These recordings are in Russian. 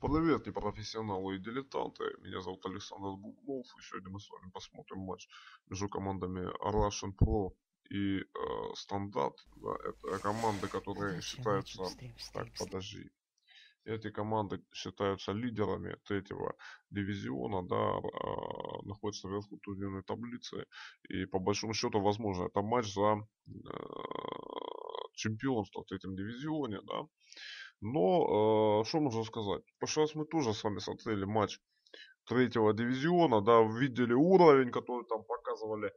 Привет, типа, не профессионалы и дилетанты. Меня зовут Александр Гугнов, и сегодня мы с вами посмотрим матч между командами Russian Pro и э, Стандарт. Да, это команды, которые считаются... Так, подожди. Эти команды считаются лидерами третьего дивизиона, да, э, находятся вверху турнирной таблицы. И по большому счету, возможно, это матч за э, чемпионство в третьем дивизионе, да. Но, э, что можно сказать? В прошлый раз мы тоже с вами смотрели матч третьего дивизиона, да, видели уровень, который там показывали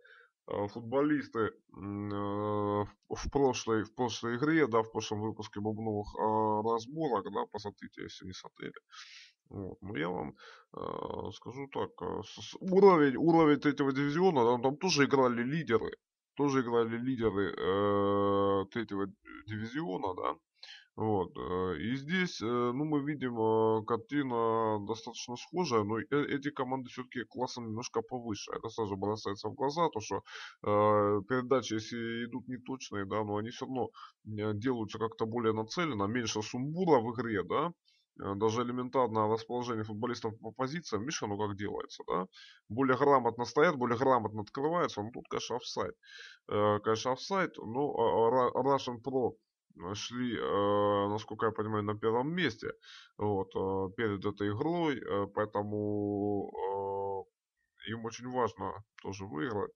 э, футболисты э, в прошлой, в прошлой игре, да, в прошлом выпуске бубновых разборок, да, посмотрите, если не смотрели. Вот. Но я вам э, скажу так, уровень, уровень третьего дивизиона, там, там тоже играли лидеры, тоже играли лидеры э, третьего дивизиона, да, вот. Э, и здесь, э, ну, мы видим, э, картина достаточно схожая, но эти команды все-таки классом немножко повыше. Это сразу бросается в глаза, то что передачи, если идут неточные, да, но они все равно делаются как-то более нацеленно, меньше сумбура в игре, да, даже элементарное расположение футболистов по позициям, видишь, оно как делается, да? Более грамотно стоят, более грамотно открываются, ну тут, конечно, офсайд. конечно, офсайд, но а, а, Russian Pro шли, э, насколько я понимаю, на первом месте вот, э, перед этой игрой, э, поэтому им очень важно тоже выиграть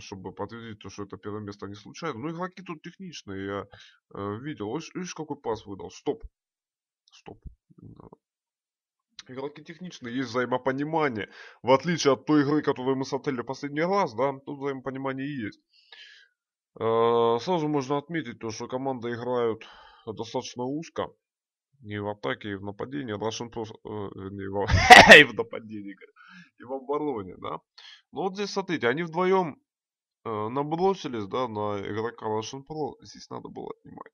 чтобы подтвердить то, что это первое место не случайно. Ну, игроки тут техничные, я э, видел. Видишь, какой пас выдал? Стоп. Стоп. Игроки техничные, есть взаимопонимание. В отличие от той игры, которую мы смотрели последний раз, да, тут взаимопонимание есть. Э, сразу можно отметить то, что команда играют достаточно узко. И в атаке, и в нападении. Russian Pro... и, э, в... и в нападении, и в обороне, да. Ну вот здесь, смотрите, они вдвоем э, набросились, да, на игрока Russian Pro. Здесь надо было отнимать.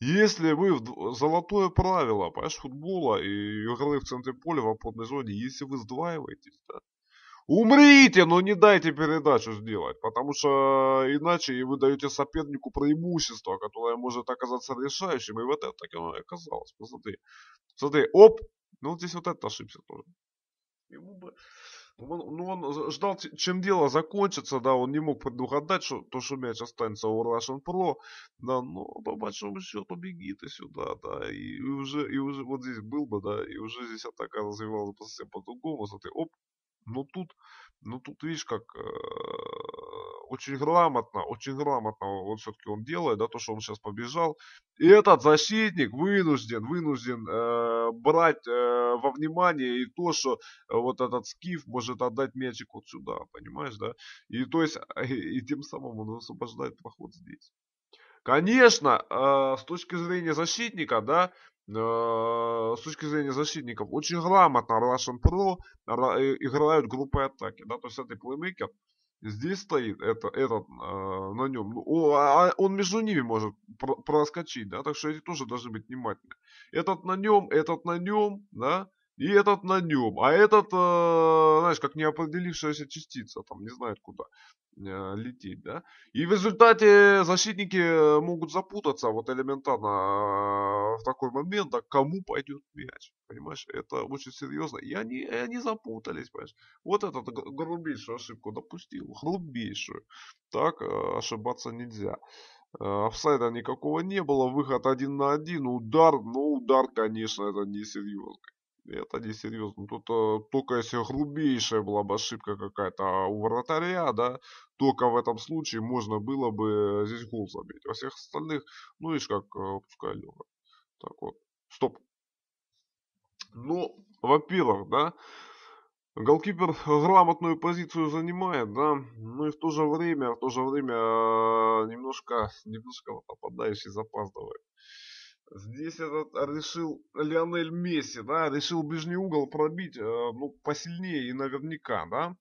Если вы, в золотое правило, понимаешь, футбола и игры в центре поля в опорной зоне, если вы сдваиваетесь, да, Умрите, но не дайте передачу сделать, потому что э, иначе вы даете сопернику преимущество, которое может оказаться решающим, и вот это так оно и оказалось. Посмотри, ну, смотри, оп, ну вот здесь вот это ошибся тоже. Ему бы... Ну, он, ну, он ждал, чем дело закончится, да, он не мог предугадать, что то, что мяч останется у Russian Pro, да, но по большому счету беги ты сюда, да, и, и уже, и уже вот здесь был бы, да, и уже здесь атака развивалась бы совсем по-другому, смотри, оп, но ну, тут, ну тут видишь, как э, очень грамотно, очень грамотно вот все-таки он делает, да, то, что он сейчас побежал. И этот защитник вынужден, вынужден э, брать э, во внимание и то, что э, вот этот скиф может отдать мячик вот сюда, понимаешь, да? И то есть, и, и тем самым он освобождает проход здесь. Конечно, э, с точки зрения защитника, да, Э, с точки зрения защитников очень грамотно Russian Pro э, играют группы атаки. Да? То есть этот плеймейкер здесь стоит, это, этот э, на нем, ну, он, а, а, он между ними может проскочить, да, так что эти тоже должны быть внимательны. Этот на нем, этот на нем, да, и этот на нем, а этот, э, знаешь, как неопределившаяся частица, там не знает куда э, лететь, да. И в результате защитники могут запутаться вот элементарно э, в такой момент, а кому пойдет мяч, понимаешь, это очень серьезно. И они, и они запутались, понимаешь. Вот этот грубейшую ошибку допустил, грубейшую. Так э, ошибаться нельзя. Э, офсайда никакого не было, выход один на один, удар, но удар, конечно, это не серьезный. Это не серьезно. Ну, тут а, только если грубейшая была бы ошибка какая-то а у вратаря, да, только в этом случае можно было бы э, здесь гол забить. Во всех остальных, ну, видишь, как а, пускай Леха. Так вот. Стоп. Ну, во-первых, да, голкипер грамотную позицию занимает, да, ну и в то же время, в то же время немножко, немножко вот нападающий запаздывает. Здесь этот а, решил Лионель Месси, да, решил ближний угол пробить, э, ну, посильнее и наверняка, да.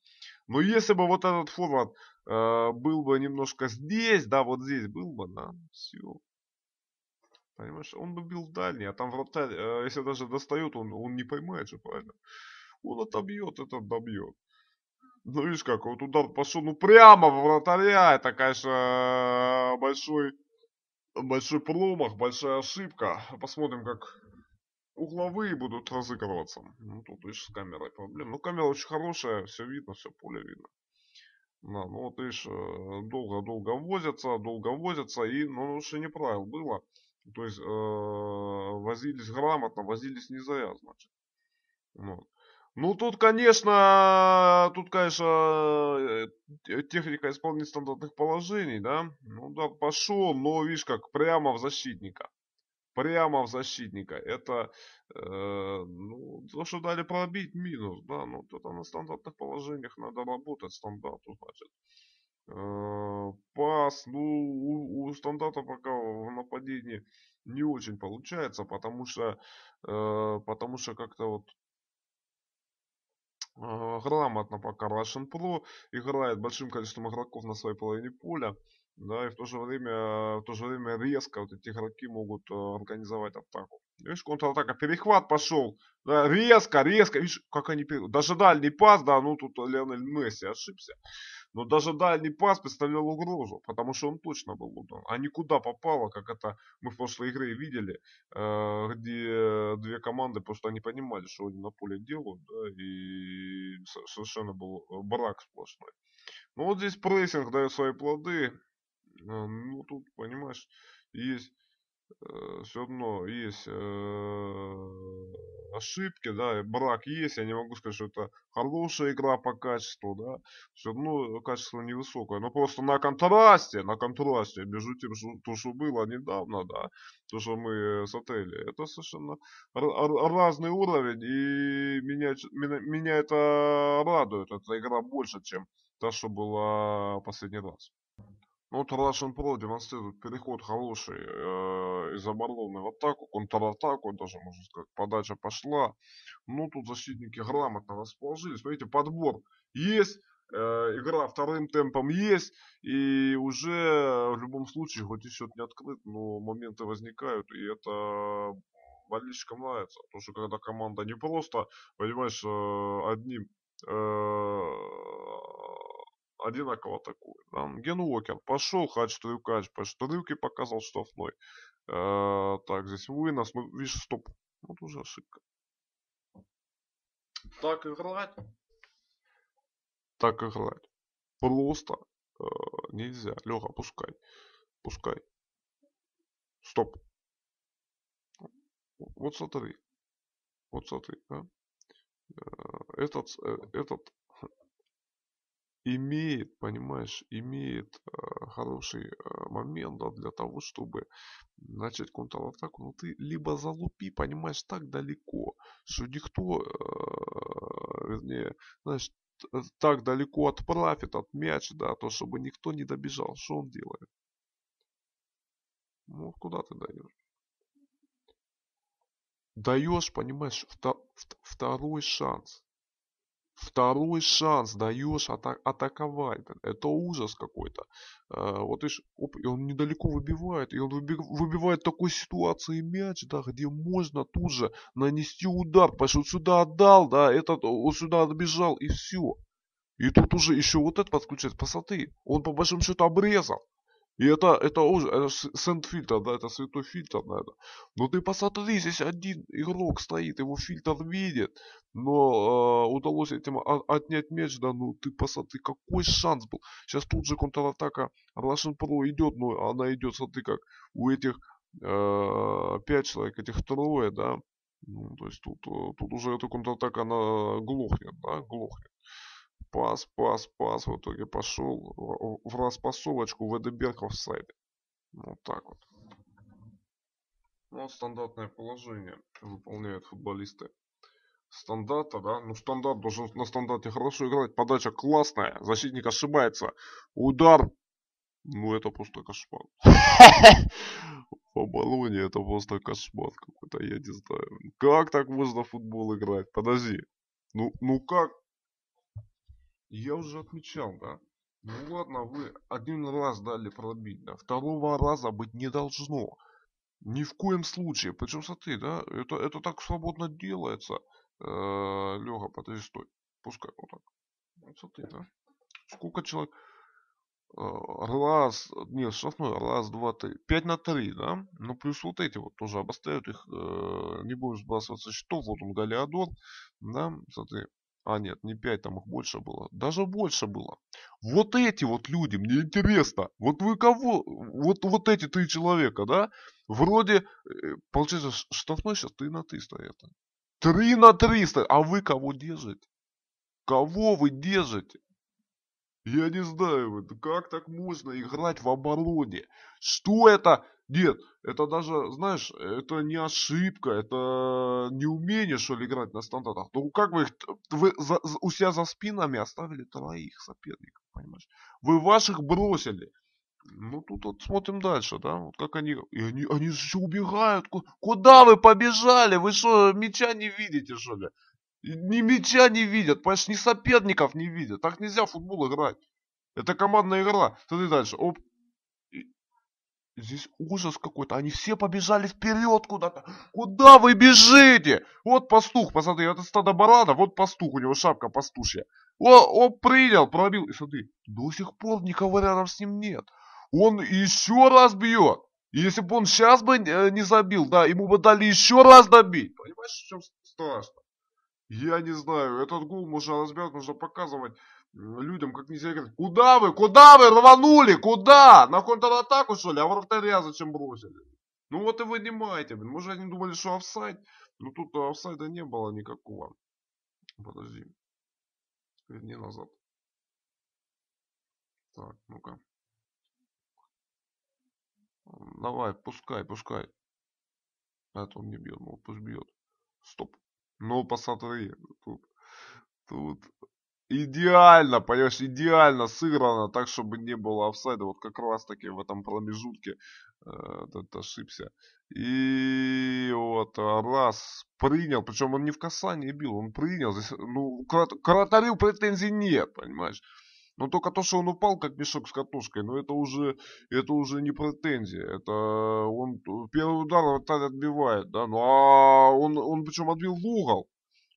Но если бы вот этот форвард э, был бы немножко здесь, да, вот здесь был бы, да, все. Понимаешь, он бы бил дальний, а там вратарь, э, если даже достает, он, он не поймает же, правильно. Он отобьет, это добьет. Ну, видишь, как вот удар пошел, ну, прямо в вратаря, это, конечно, большой Большой промах, большая ошибка. Посмотрим, как угловые будут разыгрываться. Ну, тут видишь, с камерой проблем. Ну камера очень хорошая, все видно, все поле видно. Да, ну вот видишь, долго-долго э, возятся, долго возятся, и ну, не правил было. То есть э, возились грамотно, возились не зря, значит. Вот. Ну, тут, конечно, тут, конечно, э, техника исполнения стандартных положений, да. Ну, да, пошел, но, видишь, как прямо в защитника. Прямо в защитника. Это, э, ну, то, что дали пробить, минус, да. Ну, тут на стандартных положениях надо работать, стандарту, значит. Э, пас, ну, у, у стандарта пока в нападении не очень получается, потому что, э, потому что как-то вот Э, грамотно пока Russian Pro играет большим количеством игроков на своей половине поля. Да, и в то же время, э, в то же время резко вот эти игроки могут э, организовать атаку. Видишь, контратака, перехват пошел. Да, резко, резко. Видишь, как они пере... Даже дальний пас, да, ну тут Леонель Месси ошибся. Но даже дальний пас представлял угрозу, потому что он точно был удар. А никуда попало, как это мы в прошлой игре видели, э, где две команды просто не понимали, что они на поле делают, да, и совершенно был э, брак сплошной. Но ну, вот здесь прессинг дает свои плоды. Э, ну, тут, понимаешь, есть Э, все равно есть э, ошибки, да, брак есть, я не могу сказать, что это хорошая игра по качеству, да, все равно качество невысокое, но просто на контрасте, на контрасте между тем, что, то, что было недавно, да, то, что мы смотрели, это совершенно разный уровень, и меня, меня, меня это радует, эта игра больше, чем та, что была последний раз. Ну, вот Russian Pro демонстрирует переход хороший э, из обороны в атаку, контратаку даже, можно сказать, подача пошла. Ну, тут защитники грамотно расположились. Смотрите, подбор есть, э, игра вторым темпом есть, и уже в любом случае, хоть и счет не открыт, но моменты возникают, и это болельщикам нравится. Потому что когда команда не просто, понимаешь, э, одним э, одинаково атакует. Там Ген Уокен пошел, хач трюкач, по штанылке показал штрафной. Э, так, здесь вынос, ну, видишь, стоп. Вот уже ошибка. Так играть? Так играть. Просто э, нельзя. Леха, пускай. Пускай. Стоп. Вот смотри. Вот смотри, да? Э, этот, э, этот имеет, понимаешь, имеет э, хороший э, момент да, для того, чтобы начать контратаку. Но ты либо залупи, понимаешь, так далеко, что никто, э, вернее, знаешь, так далеко отправит от мяча, да, то, чтобы никто не добежал. Что он делает? Ну, куда ты даешь? Даешь, понимаешь, втор второй шанс второй шанс даешь ата- атаковать. Это ужас какой-то. Э, вот видишь, оп, и он недалеко выбивает. И он выби- выбивает в такой ситуации мяч, да, где можно тут же нанести удар. пошел что сюда отдал, да, этот он сюда отбежал и все. И тут уже еще вот этот подключать. Посмотри, он по большому счету обрезал. И это, это уже, это сент-фильтр, да, это святой фильтр, наверное. Но ты посмотри, здесь один игрок стоит, его фильтр видит, но э, удалось этим отнять мяч, да, ну ты посмотри, какой шанс был. Сейчас тут же контратака Russian Pro идет, но ну, она идет, смотри, как у этих э, а, 5 человек, этих трое, да. Ну, то есть тут, э, тут уже эта контратака, она глохнет, да, глохнет. Пас, пас, пас. В итоге пошел в распасовочку в Эдеберка в сайт. Вот так вот. Ну, стандартное положение выполняют футболисты стандарта, да. Ну, стандарт должен на стандарте хорошо играть. Подача классная. Защитник ошибается. Удар. Ну, это просто кошмар. По баллоне это просто кошмар какой-то, я не знаю. Как так можно футбол играть? Подожди. Ну, ну как я уже отмечал, да. Ну ладно, вы один раз дали пробить, да. Второго раза быть не должно. Ни в коем случае. Причем, смотри, да, это, это так свободно делается. Э -э, подожди, стой. Пускай вот так. Вот смотри, да. Сколько человек? Э, раз, нет, штрафной, раз, два, три, пять на три, да, ну плюс вот эти вот тоже обостряют их, э, не будем сбрасываться счетов, вот он Галиадор, да, смотри, а, нет, не 5, там их больше было. Даже больше было. Вот эти вот люди, мне интересно. Вот вы кого? Вот, вот эти три человека, да? Вроде, э, получается, штрафной сейчас 3 на 3 стоят. 3 на 3 стоят. А вы кого держите? Кого вы держите? Я не знаю, как так можно играть в обороне? Что это нет, это даже, знаешь, это не ошибка, это не умение, что ли, играть на стандартах. Ну, как вы их, вы за, у себя за спинами оставили троих соперников, понимаешь? Вы ваших бросили. Ну, тут вот смотрим дальше, да, вот как они, и они, они же еще убегают. Куда вы побежали? Вы что, мяча не видите, что ли? Ни мяча не видят, понимаешь, ни соперников не видят. Так нельзя в футбол играть. Это командная игра. Смотри дальше. Оп, Здесь ужас какой-то. Они все побежали вперед куда-то. Куда вы бежите? Вот пастух, посмотри, это стадо барана. Вот пастух, у него шапка пастушья. О, он принял, пробил. И смотри, до сих пор никого рядом с ним нет. Он еще раз бьет. если бы он сейчас бы э, не забил, да, ему бы дали еще раз добить. Понимаешь, в чем страшно? Я не знаю, этот гул можно разбирать, нужно показывать. Ну, людям как нельзя говорить, куда вы, куда вы рванули, куда? На контратаку, что ли? А вратаря зачем бросили? Ну вот и вынимайте, блин. Может они думали, что офсайд? Но ну, тут офсайда не было никакого. Подожди. Верни назад. Так, ну-ка. Давай, пускай, пускай. это а он не бьет, ну пусть бьет. Стоп. Ну посмотри, тут, тут идеально, понимаешь, идеально сыграно, так, чтобы не было офсайда. Вот как раз таки в этом промежутке э, этот ошибся. И вот э, раз принял, причем он не в касании бил, он принял. Здесь, ну, каратарю претензий нет, понимаешь. Но только то, что он упал, как мешок с катушкой, но это уже, это уже не претензия. Это он первый удар вот так отбивает, да. Ну а он, он причем отбил в угол.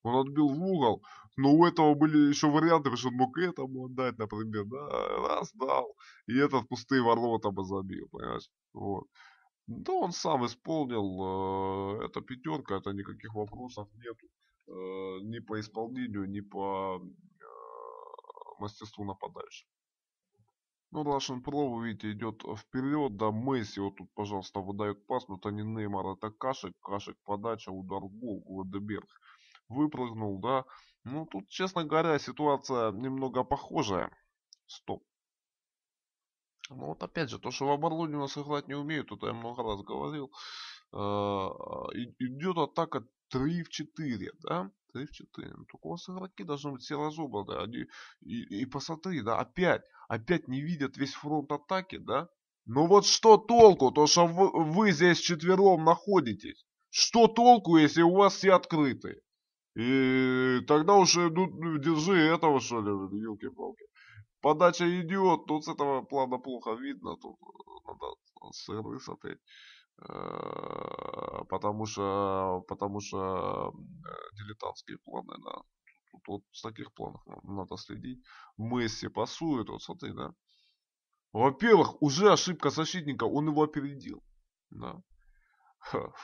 Он отбил в угол. Но у этого были еще варианты, потому что он мог этому отдать, например, да, раз дал, и этот пустые ворота бы забил, понимаешь, вот. Да, он сам исполнил, э, это пятерка, это никаких вопросов нету, э, ни по исполнению, ни по э, мастерству нападающих. Ну, Russian Pro, вы видите, идет вперед, да, Месси, вот тут, пожалуйста, выдает пас, но это не Неймар, это Кашек, Кашек, подача, удар гол, Ладеберг выпрыгнул, да, ну, тут, честно говоря, ситуация немного похожая. Стоп. Ну вот опять же, то, что в оборудовании у нас играть не умеют, это я много раз говорил. А, и, идет атака 3 в 4, да? 3 в 4. Ну, только у вас игроки должны быть все разобраны. Они, и, и посмотри, да, опять, опять не видят весь фронт атаки, да? Ну вот что толку, то что вы, вы здесь четвером находитесь? Что толку, если у вас все открытые? И тогда уже, ну, ну, держи этого, что ли, елки-палки. Подача идиот, тут с этого плана плохо видно, тут надо с высоты. Э, потому что, потому что э, дилетантские планы, да. Тут вот с таких планах надо следить. Месси пасует, вот смотри, да. Во-первых, уже ошибка защитника, он его опередил. Да.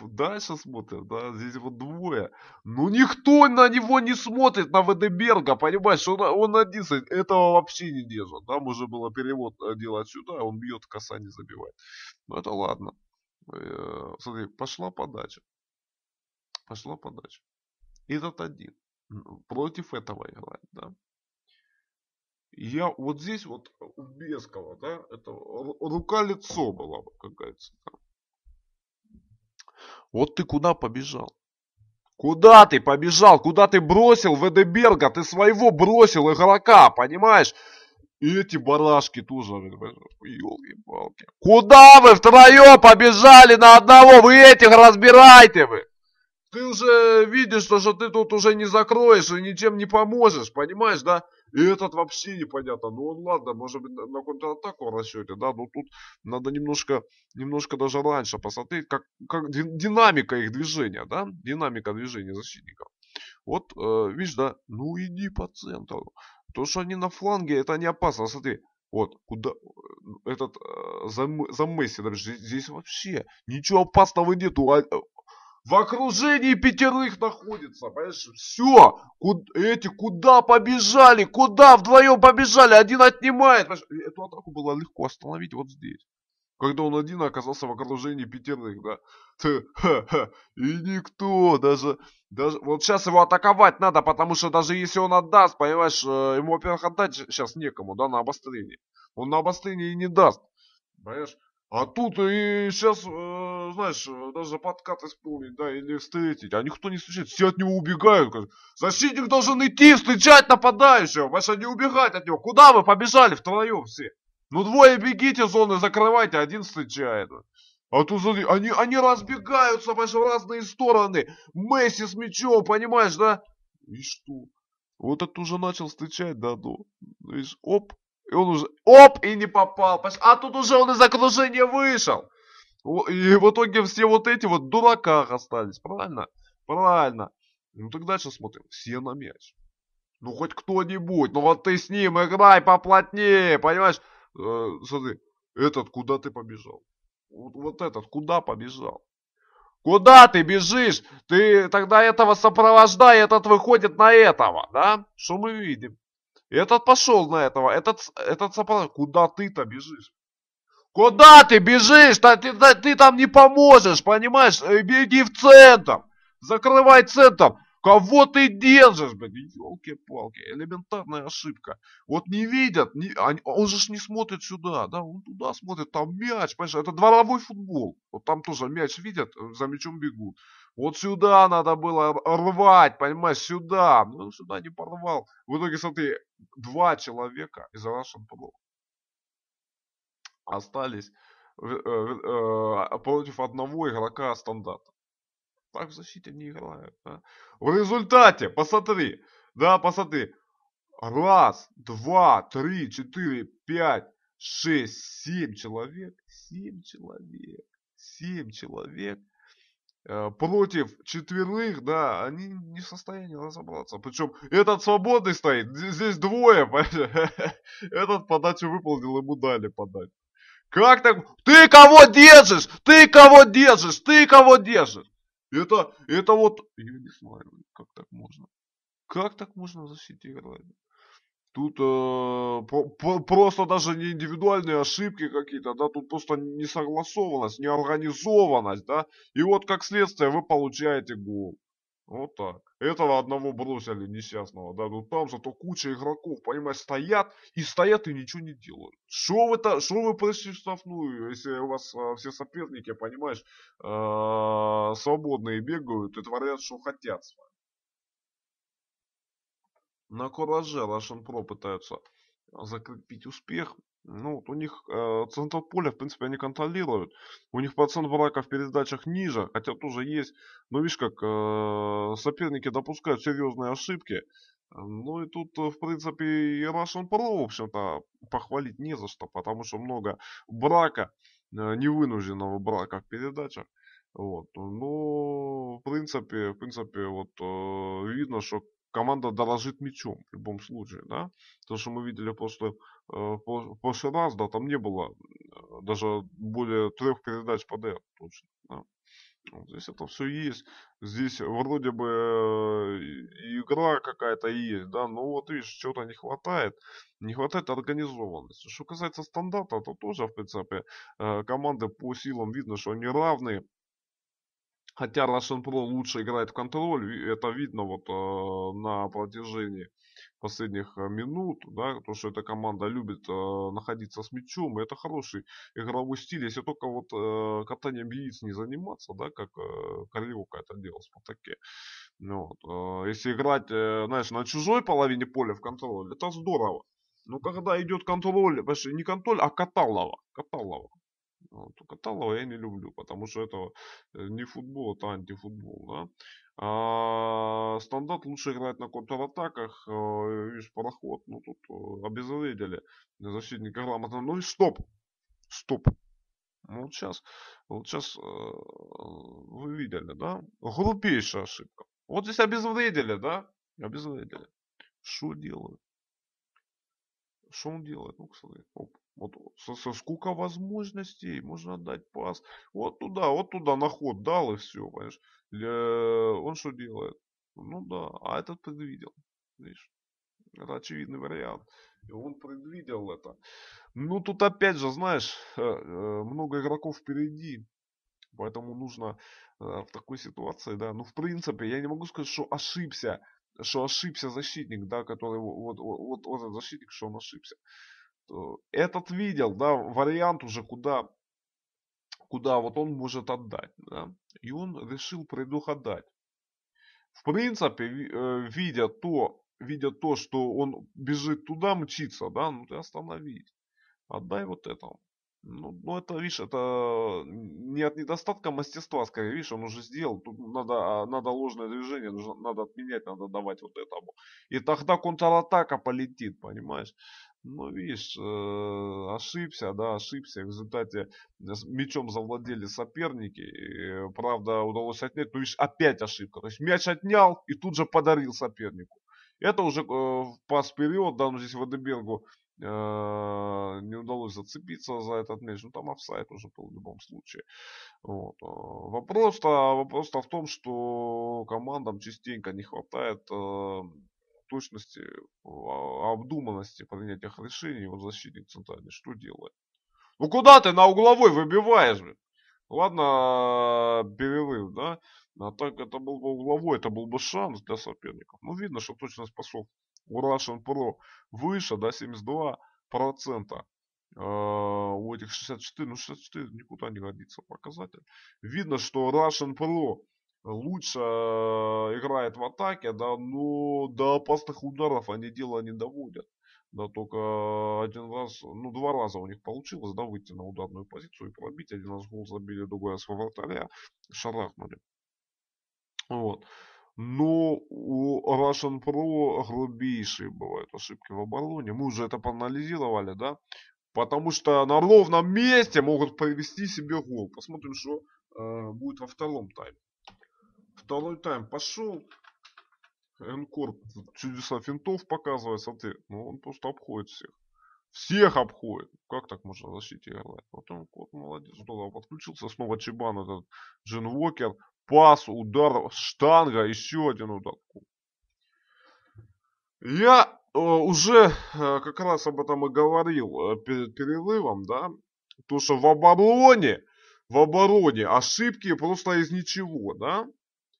Дальше смотрим, да, здесь вот двое. Ну никто на него не смотрит, на Ведеберга, понимаешь, он, он один, этого вообще не держит. Там уже было перевод э, делать сюда, он бьет, коса не забивает. Но ну, это ладно. Э, смотри, пошла подача. Пошла подача. И этот один. Против этого играть, да. Я вот здесь вот э, у Бескова, да, это рука-лицо была как говорится. Да. Вот ты куда побежал? Куда ты побежал? Куда ты бросил Ведеберга? Ты своего бросил игрока, понимаешь? И эти барашки тоже, елки-палки. Куда вы втроем побежали на одного? Вы этих разбирайте вы! Ты уже видишь, что, что ты тут уже не закроешь и ничем не поможешь, понимаешь, да? И этот вообще непонятно. Ну, он, ладно, может быть, на, на контратаку расчете, да, но тут надо немножко, немножко даже раньше посмотреть, как, как динамика их движения, да, динамика движения защитников. Вот, э, видишь, да, ну иди по центру. То, что они на фланге, это не опасно, смотри. Вот, куда э, этот э, замысел, даже здесь вообще ничего опасного нету. А, э, в окружении пятерых находится, понимаешь? Все, куд, эти куда побежали, куда вдвоем побежали, один отнимает. Понимаешь? Эту атаку было легко остановить вот здесь. Когда он один оказался в окружении пятерых, да. И никто даже, даже... Вот сейчас его атаковать надо, потому что даже если он отдаст, понимаешь, э, ему, во-первых, отдать сейчас некому, да, на обострение. Он на обострение и не даст. Понимаешь? А тут э, и сейчас, э, знаешь, э, даже подкат исполнить, да, или встретить. А никто не встречает, все от него убегают. Защитник должен идти, встречать нападающего, Больше не убегать от него. Куда вы побежали втроем все? Ну двое бегите, зоны закрывайте, один встречает. А тут смотри, они, они разбегаются, больше в разные стороны. Месси с мячом, понимаешь, да? И что? Вот это уже начал встречать да, Даду. Ну, видишь, оп, и он уже, оп, и не попал. А тут уже он из окружения вышел. И в итоге все вот эти вот дураках остались, правильно? Правильно. Ну так дальше смотрим. Все на мяч. Ну хоть кто-нибудь, ну вот ты с ним играй поплотнее, понимаешь? Э, смотри, этот куда ты побежал? Вот, вот этот куда побежал? Куда ты бежишь? Ты тогда этого сопровождай, этот выходит на этого, да? Что мы видим? Этот пошел на этого, этот, этот сапожник, куда ты-то бежишь? Куда ты бежишь? Ты, ты, ты там не поможешь, понимаешь? Э, беги в центр, закрывай центр. Кого ты держишь, блин? Елки-палки, элементарная ошибка. Вот не видят, не, они, он же ж не смотрит сюда, да, он туда смотрит, там мяч, понимаешь, это дворовой футбол. Вот там тоже мяч видят, э, за мячом бегут. Вот сюда надо было рвать, понимаешь, сюда. Ну, сюда не порвал. В итоге, смотри, два человека из Russian Blue остались э, э, против одного игрока стандарта. Так в защите не играют. Да? В результате, посмотри, да, посмотри. Раз, два, три, четыре, пять, шесть, семь человек. Семь человек. Семь человек Э, против четверых, да, они не в состоянии разобраться. Причем этот свободный стоит, здесь двое, этот подачу выполнил, ему дали подать. Как так? Ты кого держишь? Ты кого держишь? Ты кого держишь? Это, это вот, я не знаю, как так можно. Как так можно защитить играть? Тут э, про, про, просто даже не индивидуальные ошибки какие-то, да, тут просто несогласованность, неорганизованность, да. И вот как следствие вы получаете гол. Вот так. Этого одного бросили несчастного, да, тут ну там зато куча игроков, понимаешь, стоят и стоят и ничего не делают. Что вы, -то, что вы пришли в штрафную, если у вас а, все соперники, понимаешь, а, свободные бегают и творят, что хотят с вами на кураже Russian Pro пытаются а, закрепить успех. Ну, вот у них э, центр поля, в принципе, они контролируют. У них процент брака в передачах ниже, хотя тоже есть. Но ну, видишь, как э, соперники допускают серьезные ошибки. Ну и тут, э, в принципе, и Russian Pro, в общем-то, похвалить не за что, потому что много брака, э, невынужденного брака в передачах. Вот. Но в принципе, в принципе, вот э, видно, что команда доложит мячом в любом случае, да. То, что мы видели после прошлый, в прошлый раз, да, там не было э, даже более трех передач подряд точно, да. Вот здесь это все есть. Здесь вроде бы э, игра какая-то есть, да, но вот видишь, чего-то не хватает. Не хватает организованности. Что касается стандарта, то тоже, в принципе, э, команды по силам видно, что они равны. Хотя Russian Pro лучше играет в контроль, это видно вот э, на протяжении последних э, минут, да, то, что эта команда любит э, находиться с мячом, и это хороший игровой стиль, если только вот э, катанием яиц не заниматься, да, как э, Королевка это делал в Спартаке. Ну вот, э, если играть, э, знаешь, на чужой половине поля в контроль, это здорово. Но когда идет контроль, не контроль, а каталова, каталова, а, Только Каталова я не люблю, потому что это э, не футбол, это антифутбол. Да? А, стандарт лучше играть на контратаках. А, видишь, пароход. Ну, тут э, обезвредили защитника грамотно. Ну и стоп. Стоп. Ну, вот сейчас, вот сейчас э, вы видели, да? Глупейшая ошибка. Вот здесь обезвредили, да? Обезвредили. Что делают? Что он делает? Ну, смотри, оп. Вот со, со скука возможностей можно дать пас. Вот туда, вот туда на ход дал и все, понимаешь. Или он что делает? Ну да, а этот предвидел. Видишь? Это очевидный вариант. И он предвидел это. Ну тут опять же, знаешь, э, много игроков впереди. Поэтому нужно э, в такой ситуации, да, ну в принципе, я не могу сказать, что ошибся, что ошибся защитник, да, который, вот, вот, вот, вот этот защитник, что он ошибся. Э, этот видел, да, вариант уже куда, куда вот он может отдать, да, и он решил предугадать. В принципе, э, видя то, видя то, что он бежит туда, мчиться, да, ну ты остановись, отдай вот этому. Ну, ну, это, видишь, это не от недостатка мастерства, скорее, видишь, он уже сделал. Тут надо, а, надо ложное движение, нужно, надо отменять, надо давать вот этому. И тогда контратака полетит, понимаешь? Ну, видишь, э, ошибся, да, ошибся. В результате э, мячом завладели соперники. Правда, удалось отнять. но видишь, опять ошибка. То есть мяч отнял и тут же подарил сопернику. Это уже э, пас вперед, да, ну, здесь Водебергу не удалось зацепиться за этот мяч. Ну, там офсайд уже был в любом случае. Вот. Вопрос-то а вопрос в том, что командам частенько не хватает точности, э, обдуманности принятия решений его защитник центральный. Что делает? Ну куда ты на угловой выбиваешь, блин? Ладно, перерыв, да? А так это был бы угловой, это был бы шанс для соперников. Ну, видно, что точность пасов у Russian Pro выше, да, 72%. Э, а, у этих 64, ну 64 никуда не годится показатель. Видно, что Russian Pro лучше э, играет в атаке, да, но до опасных ударов они дело не доводят. Да, только э, один раз, ну, два раза у них получилось, да, выйти на ударную позицию и пробить. Один раз гол забили, другой раз во вратаря, шарахнули. Вот. Но у Russian Pro грубейшие бывают ошибки в обороне. Мы уже это проанализировали, да? Потому что на ровном месте могут привести себе гол. Посмотрим, что э, будет во втором тайме. Второй тайм пошел. Энкор чудеса финтов показывает, смотри. Ну, он просто обходит всех. Всех обходит. Как так можно в защите играть? Потом кот молодец, снова подключился. Снова Чебан этот Джин Уокер. Пас, удар, штанга, еще один удар. Я э, уже э, как раз об этом и говорил э, перед перерывом, да. То, что в обороне, в обороне ошибки просто из ничего, да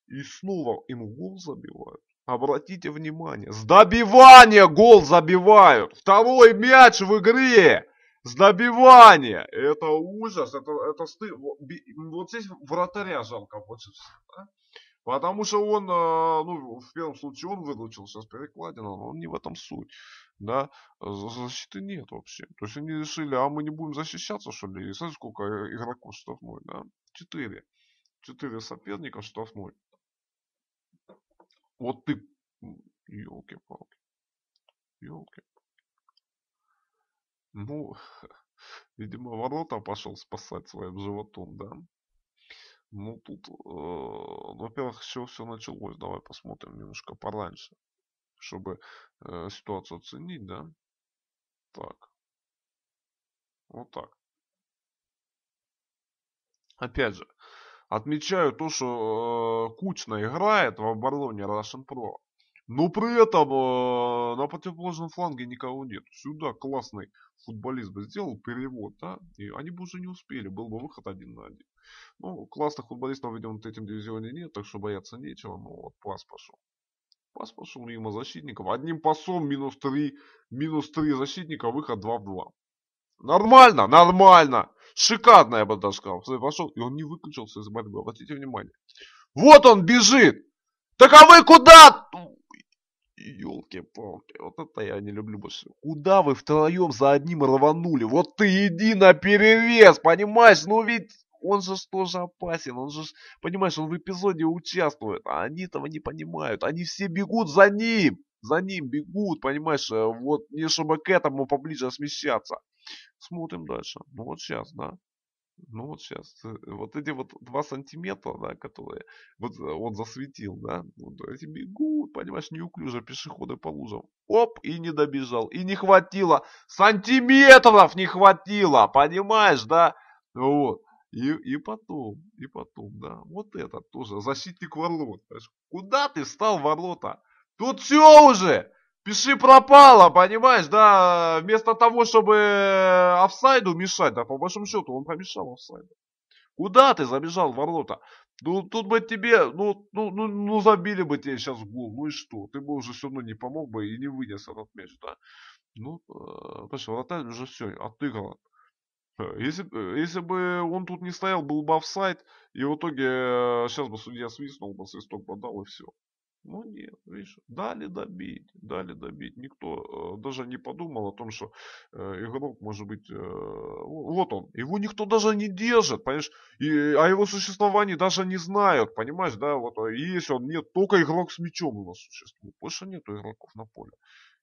и снова им гол забивают. Обратите внимание, с добивания гол забивают. Второй мяч в игре. С добивания. Это ужас. Это, это стыд. Вот здесь вратаря жалко больше Да? Потому что он, э, ну, в первом случае он выручил сейчас перекладина, но он не в этом суть. Да, защиты нет вообще. То есть они решили, а мы не будем защищаться, что ли? И знаешь, сколько э, игроков штрафной, да? Четыре. Четыре соперника штрафной. Вот ты... ёлки палки Елки. Ну, видимо, ворота пошел спасать своим животом, да? Ну, тут, э, во-первых, все, все началось. Давай посмотрим немножко пораньше, чтобы э, ситуацию оценить, да? Так. Вот так. Опять же, Отмечаю то, что э, Кучно играет в обороне Russian Pro. Но при этом э, на противоположном фланге никого нет. Сюда классный футболист бы сделал перевод, да, и они бы уже не успели, был бы выход один на один. Ну, классных футболистов, видимо, в третьем дивизионе нет, так что бояться нечего, Ну, вот пас пошел. Пас пошел мимо защитников. Одним пасом минус 3, минус 3 защитника, выход 2 в 2. Нормально, нормально. Шикарно, я бы даже сказал. Пошел, и он не выключился из борьбы. Обратите внимание. Вот он бежит. Так а вы куда? Елки-палки, вот это я не люблю больше. Куда вы втроем за одним рванули? Вот ты иди на перевес, понимаешь? Ну ведь он же тоже опасен, он же, понимаешь, он в эпизоде участвует, а они этого не понимают. Они все бегут за ним, за ним бегут, понимаешь? Э, вот не чтобы к этому поближе смещаться. Смотрим дальше. Ну вот сейчас, да. Ну вот сейчас, э, вот эти вот два сантиметра, да, которые вот э, он засветил, да, вот эти бегут, понимаешь, неуклюже пешеходы по лужам. Оп, и не добежал, и не хватило, сантиметров не хватило, понимаешь, да, вот. И, и потом, и потом, да, вот это тоже, защитник ворот. Куда ты стал ворота? Тут все уже, Пиши пропало, понимаешь, да, вместо того, чтобы э, офсайду мешать, да, по большому счету, он помешал офсайду. Куда ты забежал в ворота? Ну, тут бы тебе, ну, ну, ну, ну, забили бы тебе сейчас гол, ну и что? Ты бы уже все равно не помог бы и не вынес этот мяч, да? Ну, э, то вратарь уже все, отыграл. А э, если, э, если бы он тут не стоял, был бы офсайд, и в итоге э, сейчас бы судья свистнул бы, свисток подал и все. Ну нет, видишь, дали добить, дали добить. Никто э, даже не подумал о том, что э, игрок может быть... Э, вот он, его никто даже не держит, понимаешь? И, о его существовании даже не знают, понимаешь, да? Вот э, есть он, нет, только игрок с мячом у нас существует. Больше нету игроков на поле.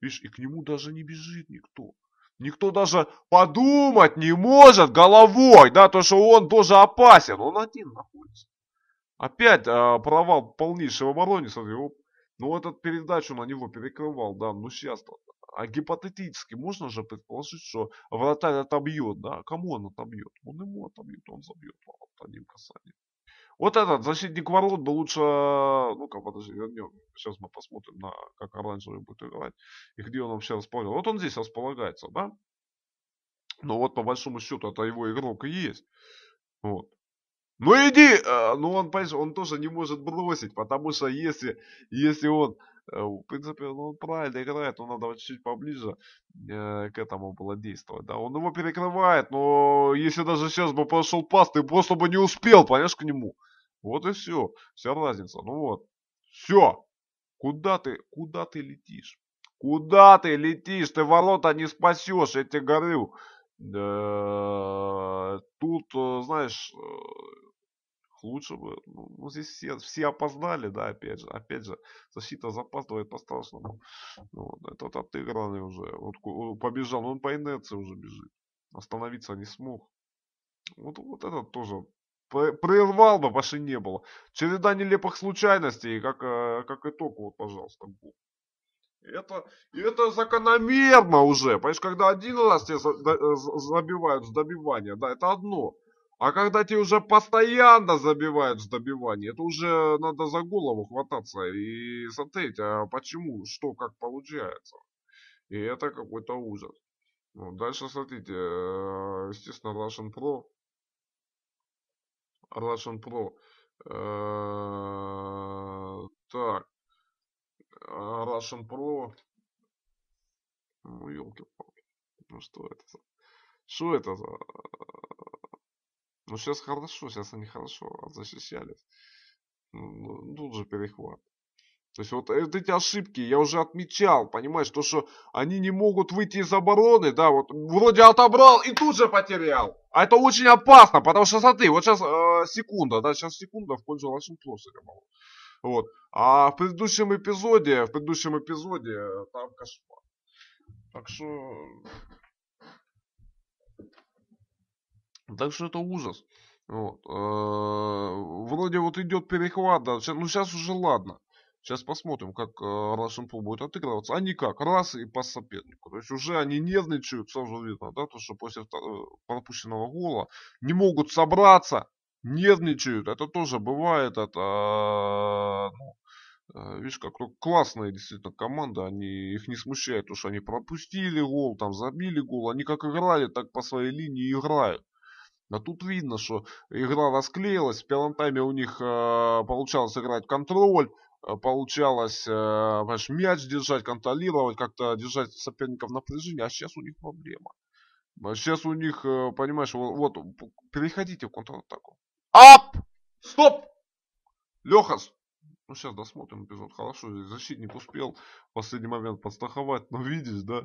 Видишь, и к нему даже не бежит никто. Никто даже подумать не может головой, да, то, что он тоже опасен. Он один находится. Опять а, провал полнейший в обороне, смотри, Ну, этот передачу на него перекрывал, да, ну сейчас -то. А гипотетически можно же предположить, что вратарь отобьет, да? Кому он отобьет? Он ему отобьет, он забьет а вот, одним касанием. Вот этот защитник ворот бы лучше... Ну-ка, подожди, вернем. Сейчас мы посмотрим, на, как оранжевый будет играть. И где он вообще располагается. Вот он здесь располагается, да? Но ну, вот по большому счету это его игрок и есть. Вот. Ну иди! А, ну он, понимаешь, он тоже не может бросить, потому что если, если он, э, в принципе, ну, он правильно играет, но ну, надо чуть-чуть поближе э, к этому было действовать. Да, он его перекрывает, но если даже сейчас бы пошел пас, ты просто бы не успел, понимаешь, к нему. Вот и все, вся разница. Ну вот, все. Куда ты, куда ты летишь? Куда ты летишь? Ты ворота не спасешь, я тебе говорю. Э, тут, знаешь, Лучше бы, ну, ну, здесь все, все опоздали, да, опять же. Опять же, защита запаздывает по-страшному. Ну вот, этот отыгранный уже. Вот, побежал, он по инерции уже бежит. Остановиться не смог. Вот, вот этот тоже прервал бы, ваши не было. Череда нелепых случайностей, как, э, как итог, вот, пожалуйста, гол. Это, это закономерно уже. Понимаешь, когда один раз тебе э, забивают с добивания, да, это одно. А когда тебе уже постоянно забивают с добивания, это уже надо за голову хвататься и смотреть, а почему, что, как получается. И это какой-то ужас. Ну, дальше смотрите, э, естественно, Russian Pro. Russian Pro. Э, так. Russian Pro. Ну, елки-палки. Ну, что это за... Что это за... Ну, сейчас хорошо, сейчас они хорошо защищались. Ну, ну, тут же перехват. То есть э, вот, эти ошибки я уже отмечал, понимаешь, то, что они не могут выйти из обороны, да, вот вроде отобрал и тут же потерял. А это очень опасно, потому что смотри, вот сейчас э, секунда, да, сейчас секунда в пользу Вашингтона сыграла. Вот. А в предыдущем эпизоде, в предыдущем эпизоде э, там кошмар. Так что Так что это ужас. Вот. Э, вроде вот идет перехват, да. Ну сейчас уже ладно. Сейчас посмотрим, как э, Russian Pool будет отыгрываться. Они а как? Раз и по сопернику. То есть уже они нервничают, сразу видно, да, то, что после э, пропущенного гола не могут собраться, нервничают. Это тоже бывает. Это, ну, Видишь, как классная действительно команда, они, их не смущает то, что они пропустили гол, там забили гол, они как играли, так по своей линии играют да тут видно, что игра расклеилась. В первом тайме у них э, получалось играть контроль, э, получалось э, мяч держать, контролировать, как-то держать соперников в напряжении, а сейчас у них проблема. Сейчас у них, э, понимаешь, вот, вот переходите в контратаку. Ап! Стоп! Леха, ну, сейчас досмотрим эпизод. Хорошо, защитник успел в последний момент подстраховать. Но видишь, да?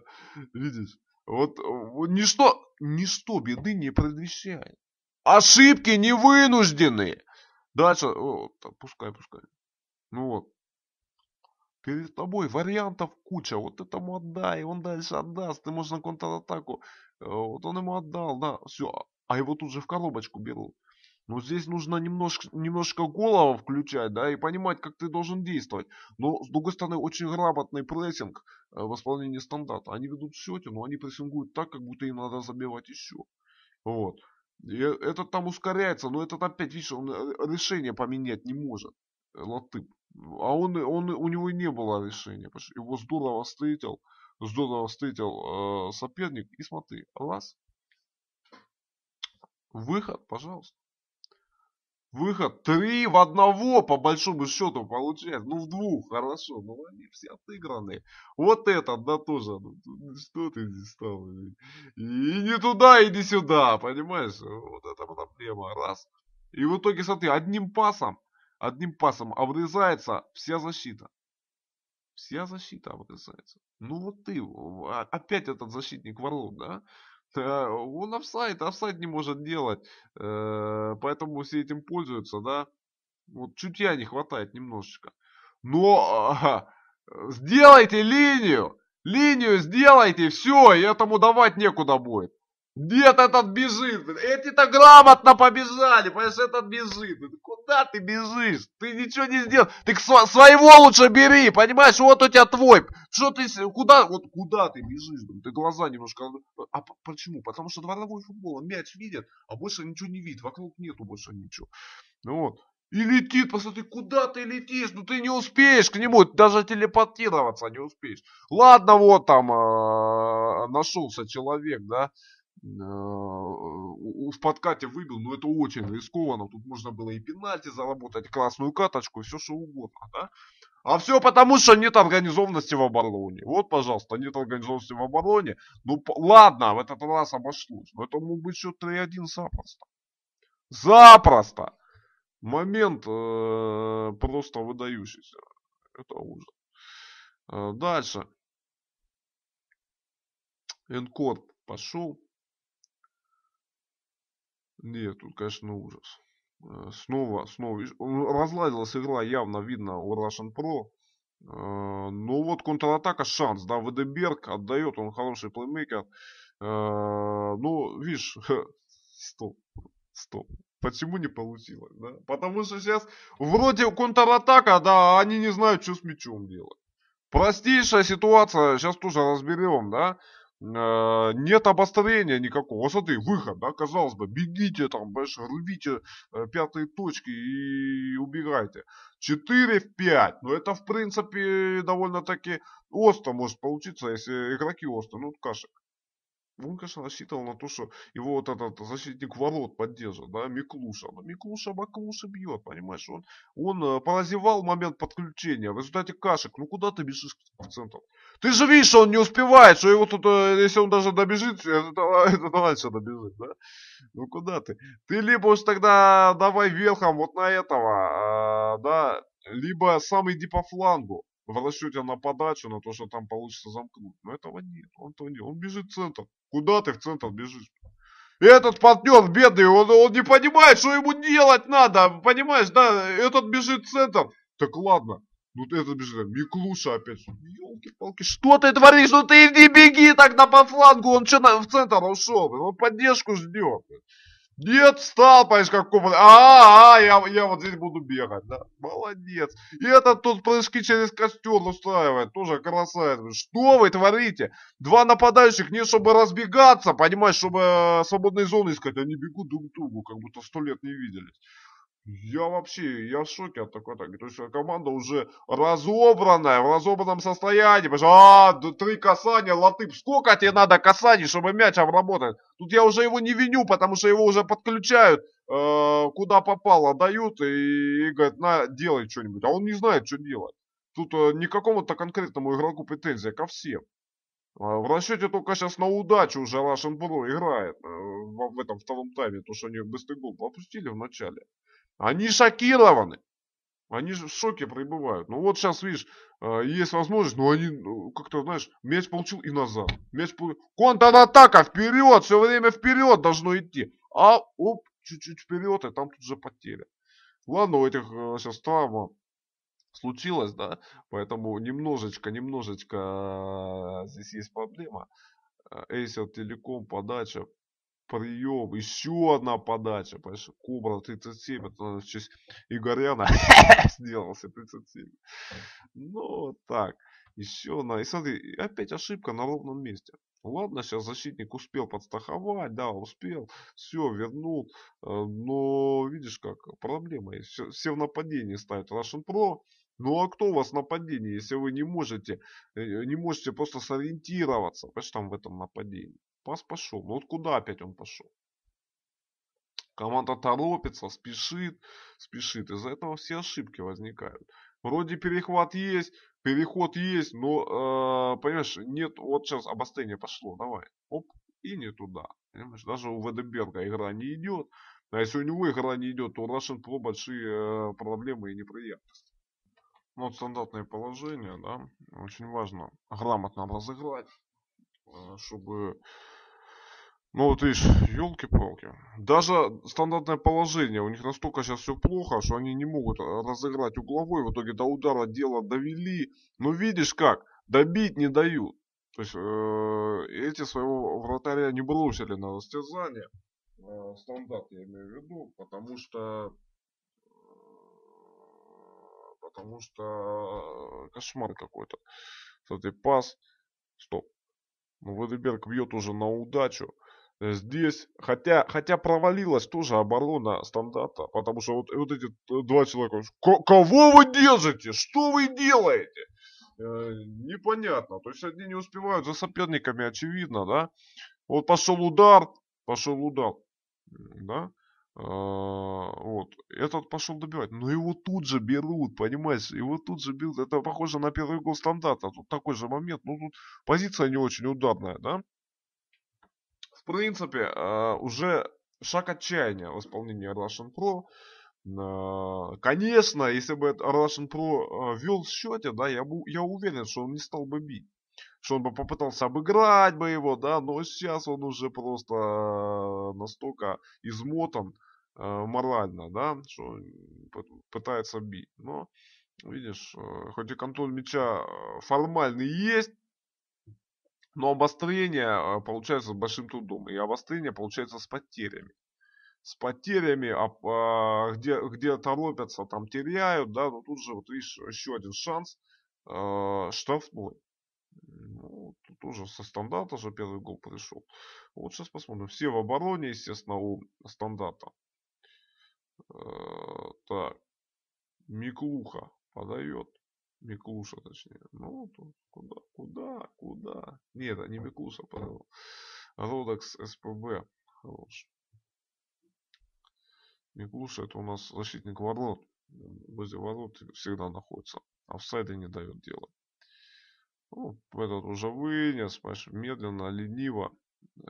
Видишь? Вот э, ничто сто беды не предвещает. Ошибки не вынуждены. Дальше, вот, пускай, пускай. Ну вот. Перед тобой вариантов куча. Вот этому отдай, он дальше отдаст. Ты можешь на контратаку. Э, вот он ему отдал, да, все. А его тут же в коробочку берут. Но ну, здесь нужно немножко, немножко голову включать, да, и понимать, как ты должен действовать. Но, с другой стороны, очень грамотный прессинг э, в исполнении стандарта. Они ведут в счете, но они прессингуют так, как будто им надо забивать еще. Вот. И э, этот там ускоряется, но этот опять, видишь, он э, решение поменять не может. Латып. А он, он, у него и не было решения. Его здорово встретил, здорово встретил э, соперник. И смотри, раз. Выход, пожалуйста. Выход три в одного, по большому счету, получается. Ну, в двух, хорошо. но они все отыграны. Вот этот, да, тоже. Ну, ну, что ты здесь стал? И не туда, и не сюда, понимаешь? Вот это проблема. Раз. И в итоге, смотри, одним пасом, одним пасом обрезается вся защита. Вся защита обрезается. Ну, вот ты, а, опять этот защитник ворот, да? Э, он офсайт, офсайт не может делать, э, поэтому все этим пользуются, да. Вот чутья не хватает немножечко. Но сделайте линию, линию сделайте, все, и этому давать некуда будет. Нет, этот бежит. Эти-то грамотно побежали, понимаешь, этот бежит. Ну, куда ты бежишь? Ты ничего не сделал. Ты сво своего лучше бери, понимаешь? Вот у тебя твой. Что ты, куда, вот куда ты бежишь? Ты глаза немножко... А почему? Потому что дворовой футбол, он мяч видит, а больше ничего не видит. Вокруг нету больше ничего. Ну вот. И летит, посмотри, куда ты летишь, ну ты не успеешь к нему, даже телепортироваться не успеешь. Ладно, вот там а, нашелся человек, да, в э, подкате выбил, но это очень рискованно. Тут можно было и пенальти заработать, классную каточку, все что угодно, да? А все потому, что нет организованности в обороне. Вот, пожалуйста, нет организованности в обороне. Ну, ладно, в этот раз обошлось. Но это мог быть счет 3-1 запросто. Запросто! Момент э, просто выдающийся. Это ужас. Э, дальше. Энкорп пошел. Нет, тут, конечно, ужас. Э, снова, снова, разладилась игра, явно видно у Russian Pro. Э, Но ну вот контратака шанс, да, Ведеберг отдает, он хороший плеймейкер. Э, ну, видишь, стоп, стоп. Почему не получилось, да? Потому что сейчас вроде контратака, да, они не знают, что с мячом делать. Простейшая ситуация, сейчас тоже разберем, да. Э, нет обострения никакого. Вот смотри, выход, да, казалось бы, бегите там, больше рвите э, пятые точки и убегайте. 4 в 5, но ну, это в принципе довольно-таки остро может получиться, если игроки остро, ну кашек. Он, конечно, рассчитывал на то, что его вот этот защитник ворот поддержит, да, Миклуша. Но Миклуша Баклуша бьет, понимаешь. Он, он э, поразевал момент подключения. В результате кашек. Ну куда ты бежишь в центр? Ты же видишь, что он не успевает, что его тут, э, если он даже добежит, э, это, это дальше добежит, да? Ну куда ты? Ты либо уж тогда давай верхом вот на этого, э, да, либо сам иди по флангу. Волощете на подачу, на то, что там получится замкнуть. Но этого нет. Он, то нет. он бежит в центр. Куда ты в центр бежишь? Этот партнер бедный, он, он не понимает, что ему делать надо. Понимаешь, да, этот бежит в центр. Так ладно. Ну ты это бежит. Миклуша опять. Елки-палки, что ты творишь? Ну ты не беги тогда по флангу. Он что в центр ушел? Он поддержку ждет. Нет, встал, понимаешь, как купол. А, -а, а, я, я вот здесь буду бегать, да. Молодец. И этот тут прыжки через костер устраивает. Тоже красавец. Что вы творите? Два нападающих, не чтобы разбегаться, понимаешь, чтобы э, свободные зоны искать. Они бегут друг к другу, как будто сто лет не виделись. Я вообще, я в шоке от такой атаки. То есть э, команда уже разобранная, в разобранном состоянии. Потому что, а, три касания, Латып, сколько тебе надо касаний, чтобы мяч обработать? Тут я уже его не виню, потому что его уже подключают, э, куда попало, дают и, и говорят, на, делай что-нибудь. А он не знает, что делать. Тут э, не к какому-то конкретному игроку претензия, ко всем. А в расчете только сейчас на удачу уже Russian Bro играет э, в этом втором тайме, то что они быстрый гол пропустили в начале. Они шокированы. Они в шоке пребывают. Ну вот сейчас, видишь, э, есть возможность, но они ну, как-то, знаешь, мяч получил и назад. Мяч получил. Контратака вперед, все время вперед должно идти. А, оп, чуть-чуть вперед, и там тут же потеря. Ладно, у этих сейчас э, травма случилась, да, поэтому немножечко, немножечко э, здесь есть проблема. Acer Telecom подача прием, еще одна подача, понимаешь, Кобра 37, это в честь Игоряна сделался 37. Ну, так, еще одна, и смотри, опять ошибка на ровном месте. Ладно, сейчас защитник успел подстаховать да, успел, все, вернул, э, но видишь как, проблема все, все в нападении ставят Russian Pro, ну а кто у вас нападение, если вы не можете, э, не можете просто сориентироваться, понимаешь, там в этом нападении. Пас пошел. Но ну, вот куда опять он пошел? Команда торопится, спешит, спешит. Из-за этого все ошибки возникают. Вроде перехват есть, переход есть, но, э, понимаешь, нет, вот сейчас обострение пошло, давай. Оп, и не туда. Понимаешь, даже у Ведеберга игра не идет. А если у него игра не идет, то у Russian Pro большие э, проблемы и неприятности. Ну, вот стандартное положение, да, очень важно грамотно разыграть, э, чтобы ну, вот видишь, елки-палки. Даже стандартное положение, у них настолько сейчас все плохо, что они не могут э, разыграть угловой. В итоге до удара дело довели. Ну, видишь как, добить не дают. То есть, э, эти своего вратаря не бросили на растязание. Э, стандарт я имею в виду, потому что... потому что кошмар какой-то. Кстати, пас. Стоп. Ну, Ведеберг бьет уже на удачу. Э, здесь, хотя, хотя провалилась тоже оборона стандарта, потому что вот, вот эти э, два человека, кого вы держите, что вы делаете? Э, непонятно, то есть одни не успевают за соперниками, очевидно, да? Вот пошел удар, пошел удар, да? Э, вот, этот пошел добивать, но его тут же берут, понимаешь, его тут же берут, это похоже на первый гол стандарта, тут такой же момент, ну тут позиция не очень ударная, да? в принципе, э, уже шаг отчаяния в исполнении Russian Pro. Э, конечно, если бы Russian Pro э, вел в счете, да, я, бы, я уверен, что он не стал бы бить. Что он бы попытался обыграть бы его, да, но сейчас он уже просто настолько измотан морально, да, что пытается бить. Но, видишь, хоть и контроль мяча формальный есть, но обострение э, получается с большим трудом, и обострение получается с потерями. С потерями, а, где, где торопятся, там теряют, да, но тут же, вот видишь, еще один шанс э, штрафной. Ну, тут уже со стандарта же первый гол пришел. Вот сейчас посмотрим. Все в обороне, естественно, у стандарта. Э, так. Миклуха подает. Миклуша, точнее. Ну, тут куда, куда, куда? Нет, а не Миклуша, пожалуй. Родекс СПБ. Хорош. Миклуша это у нас защитник ворот. Возле ворот всегда находится. А в сайде не дает дела. Ну, этот уже вынес, понимаешь, медленно, лениво.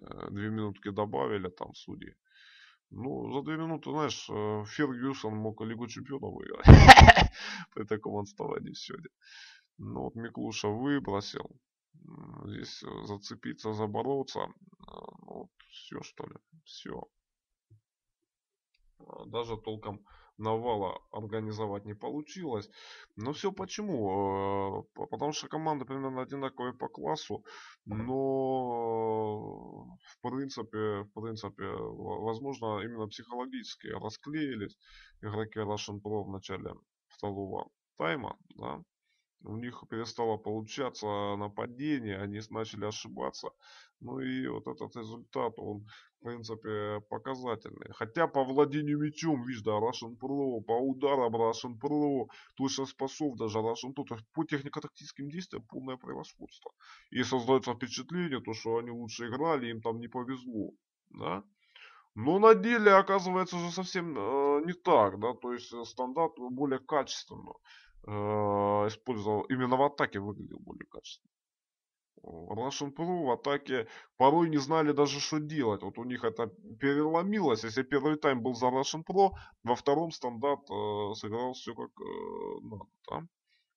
Э, две минутки добавили там судьи. Ну, за две минуты, знаешь, э, Фергюсон мог Лигу Чемпионов выиграть при таком отставании сегодня. Но ну, вот Миклуша выбросил. Здесь э, зацепиться, забороться. Э, ну, вот все, что ли. Все. Даже толком навала организовать не получилось. Но все почему? Э, потому что команды примерно одинаковые по классу, но в принципе, в принципе, возможно, именно психологически расклеились игроки Russian Pro в начале второго тайма, да, у них перестало получаться нападение, они начали ошибаться. Ну и вот этот результат, он, в принципе, показательный. Хотя по владению мячом, видишь, да, Russian Pro, по ударам Russian Pro, точно спасов даже Russian Pro. То есть по технико-тактическим действиям полное превосходство. И создается впечатление, то, что они лучше играли, им там не повезло. Да? Но на деле оказывается же совсем э, не так, да, то есть э, стандарт более качественно. Э, использовал, именно в атаке выглядел более качественно. Russian Pro в атаке порой не знали даже, что делать. Вот у них это переломилось. Если первый тайм был за Russian Pro, во втором стандарт э, сыграл все как э, надо. Да?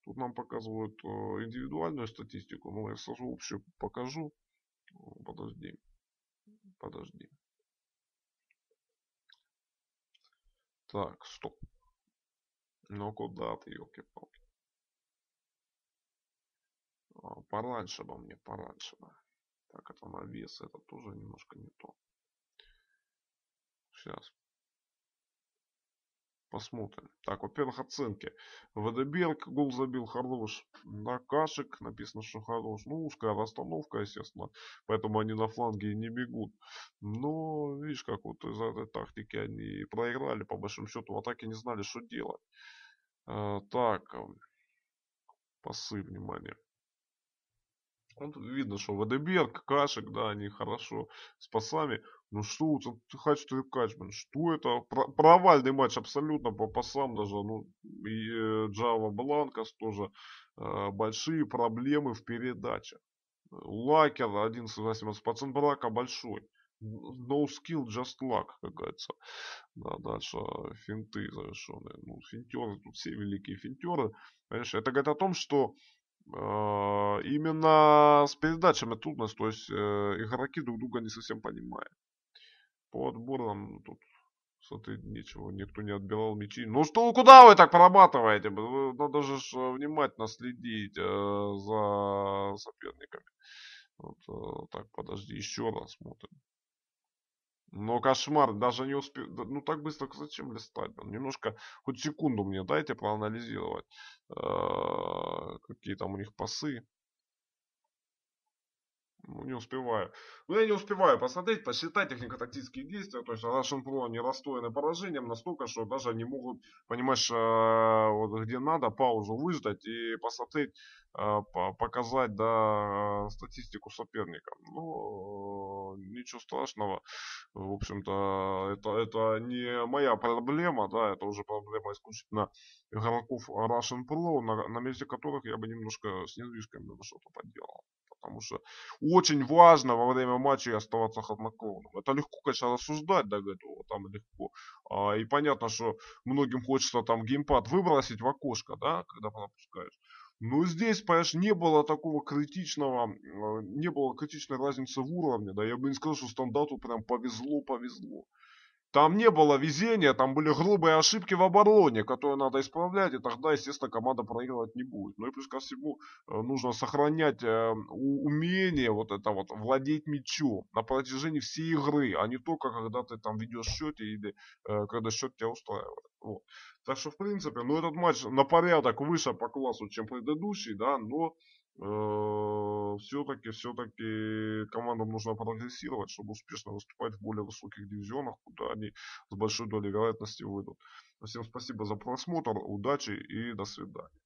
Тут нам показывают э, индивидуальную статистику, Ну я сразу общую покажу. Подожди. Подожди. Так, стоп. Но куда ты, елки-палки. А, пораньше бы мне, пораньше бы. Так, это а на вес, это тоже немножко не то. Сейчас, посмотрим. Так, во-первых, оценки. Ведеберг, гол забил, хорош. Накашек, написано, что хорош. Ну, узкая расстановка, естественно. Поэтому они на фланге не бегут. Но, видишь, как вот из-за этой тактики они проиграли. По большому счету, в атаке не знали, что делать. А, так, пасы, внимание. Вот видно, что Ведеберг, Кашек, да, они хорошо с пасами. Ну что, там Ткач Ткачман, что это? Про провальный матч абсолютно по пасам даже. Ну, и э, Джава Бланкас тоже э, большие проблемы в передаче. Лакер 11 на 17, пацан брака большой. No skill, just luck, как говорится. Да, дальше финты завершенные. Ну, финтеры, тут все великие финтеры. Понимаешь, это говорит о том, что э, именно с передачами трудность, то есть э, игроки друг друга не совсем понимают. По отборам ну, тут смотреть нечего. Никто не отбивал мячи. Ну что, куда вы так проматываете? Надо же э, внимательно следить э, за соперниками. Вот, э, так, подожди, еще раз смотрим. Но кошмар, даже не успел. Ну так быстро зачем листать? Немножко, хоть секунду мне дайте проанализировать, э, какие там у них пасы. Ну, не успеваю. Но ну, я не успеваю посмотреть, посчитать технико-тактические действия. То есть Russian Pro не расстроены поражением настолько, что даже не могут, понимаешь, э, вот где надо, паузу выждать и посмотреть, э, показать да, э, статистику соперника. Ну, ничего страшного. В общем-то, это, это не моя проблема, да, это уже проблема исключительно игроков Russian Pro, на, на месте которых я бы немножко с недвижками что-то поделал потому что очень важно во время матча оставаться хладнокровным. Это легко, конечно, рассуждать до этого, там легко. А, и понятно, что многим хочется там геймпад выбросить в окошко, да, когда пропускаешь. Но здесь, понимаешь, не было такого критичного, не было критичной разницы в уровне, да, я бы не сказал, что стандарту прям повезло-повезло. Там не было везения, там были грубые ошибки в обороне, которые надо исправлять, и тогда, естественно, команда проигрывать не будет. Ну и плюс ко всему э, нужно сохранять э, умение вот это вот владеть мячом на протяжении всей игры, а не только когда ты там ведешь счет или э, когда счет тебя устраивает. Вот. Так что, в принципе, ну этот матч на порядок выше по классу, чем предыдущий, да, но Э, все-таки, все-таки командам нужно прогрессировать, чтобы успешно выступать в более высоких дивизионах, куда они с большой долей вероятности выйдут. Всем спасибо за просмотр, удачи и до свидания.